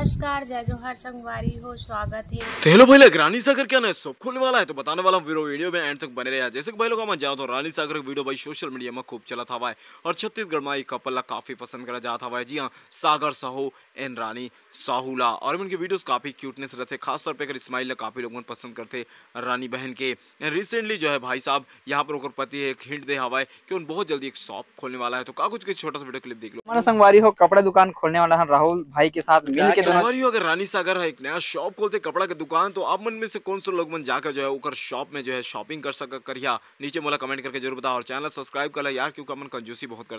नमस्कार जय जोहर संगवारी हो स्वागत है तो हेलो भाई रानी सागर क्या ना सब खुलने वाला है तो बताने वाला हूँ वीडियो में एंड तक बने रहे जैसे कि भाई लोग जाओ तो रानी सागर का वीडियो भाई सोशल मीडिया में खूब चला था भाई और छत्तीसगढ़ में एक कपल काफी पसंद करा जाता हुआ जी हाँ सागर साहू एंड रानी साहूला और इनके वीडियो काफी क्यूटनेस रहते खासतौर पर इसमाइल काफी लोगों पसंद करते रानी बहन के रिसेंटली जो है भाई साहब यहाँ पर उनका पति एक हिंट दे हवा है कि उन बहुत जल्दी एक शॉप खोलने वाला है तो का कुछ छोटा सा वीडियो क्लिप देख लो हमारा संगवारी हो कपड़ा दुकान खोलने वाला है राहुल भाई के साथ मिल के जनवरी तो अगर रानी सागर है एक नया शॉप खोलते कपड़ा के दुकान तो आप मन में से कौन से लोग मन जाकर जो है ओकर शॉप में जो है शॉपिंग कर सका करिया नीचे मोला कमेंट करके जरूर बताओ और चैनल सब्सक्राइब कर यार क्योंकि मन कंजूसी बहुत कर